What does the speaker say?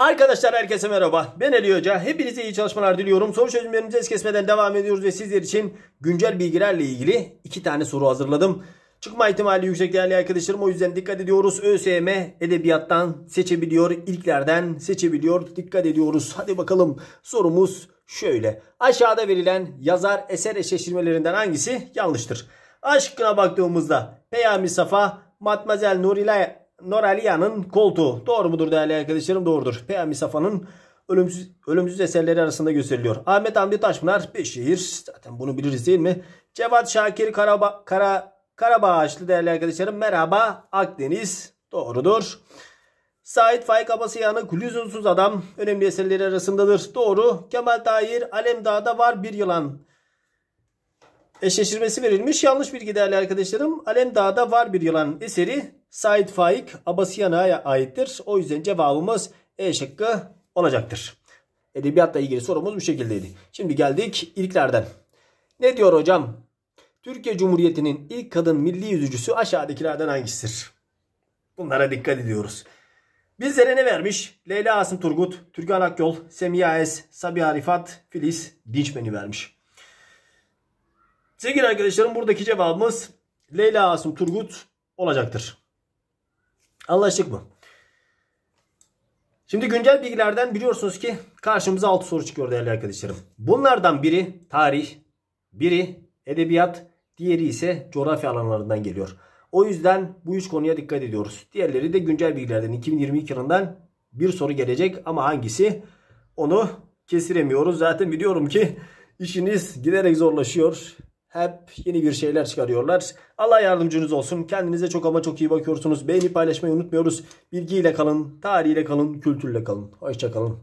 Arkadaşlar herkese merhaba. Ben Ali Hoca. Hepinize iyi çalışmalar diliyorum. Soru çözümlerimizi es kesmeden devam ediyoruz ve sizler için güncel bilgilerle ilgili iki tane soru hazırladım. Çıkma ihtimali yüksek değerli arkadaşlarım. O yüzden dikkat ediyoruz. ÖSYM edebiyattan seçebiliyor. ilklerden seçebiliyor. Dikkat ediyoruz. Hadi bakalım sorumuz şöyle. Aşağıda verilen yazar eser eşleştirmelerinden hangisi yanlıştır? Aşkına baktığımızda Peyami Safa, Matmazel Nurilay Noralia'nın koltuğu. Doğru mudur değerli arkadaşlarım? Doğrudur. Peyami Safa'nın ölümsüz, ölümsüz eserleri arasında gösteriliyor. Ahmet Hamdi Taşpınar Beşiğir. Zaten bunu biliriz değil mi? Cevat Şakir Karaba, Kara, Karabağaçlı değerli arkadaşlarım. Merhaba Akdeniz. Doğrudur. Said Faik Abasıyan'ın Lüzumsuz Adam önemli eserleri arasındadır. Doğru. Kemal Tahir Alemdağ'da var bir yılan. Eşleştirmesi verilmiş. Yanlış bilgi değerli arkadaşlarım. Alemdağ'da var bir yılan eseri Said Faik Abasyana'ya aittir. O yüzden cevabımız E şıkkı olacaktır. Edebiyatla ilgili sorumuz bu şekildeydi. Şimdi geldik ilklerden. Ne diyor hocam? Türkiye Cumhuriyeti'nin ilk kadın milli yüzücüsü aşağıdakilerden hangisidir? Bunlara dikkat ediyoruz. Bizlere ne vermiş? Leyla Asım Turgut, Türkan Akyol, Semiha Es, Sabiha Rifat, Filiz Dinçmen'i vermiş. Sevgili arkadaşlarım buradaki cevabımız Leyla Asım Turgut olacaktır. Anlaştık mı? Şimdi güncel bilgilerden biliyorsunuz ki karşımıza 6 soru çıkıyor değerli arkadaşlarım. Bunlardan biri tarih, biri edebiyat, diğeri ise coğrafya alanlarından geliyor. O yüzden bu üç konuya dikkat ediyoruz. Diğerleri de güncel bilgilerden 2022 yılından bir soru gelecek ama hangisi onu kesiremiyoruz. Zaten biliyorum ki işiniz giderek zorlaşıyor hep yeni bir şeyler çıkarıyorlar. Allah yardımcınız olsun. Kendinize çok ama çok iyi bakıyorsunuz. Beğeni paylaşmayı unutmuyoruz. Bilgiyle kalın, tarihiyle kalın, kültürle kalın. Hoşçakalın.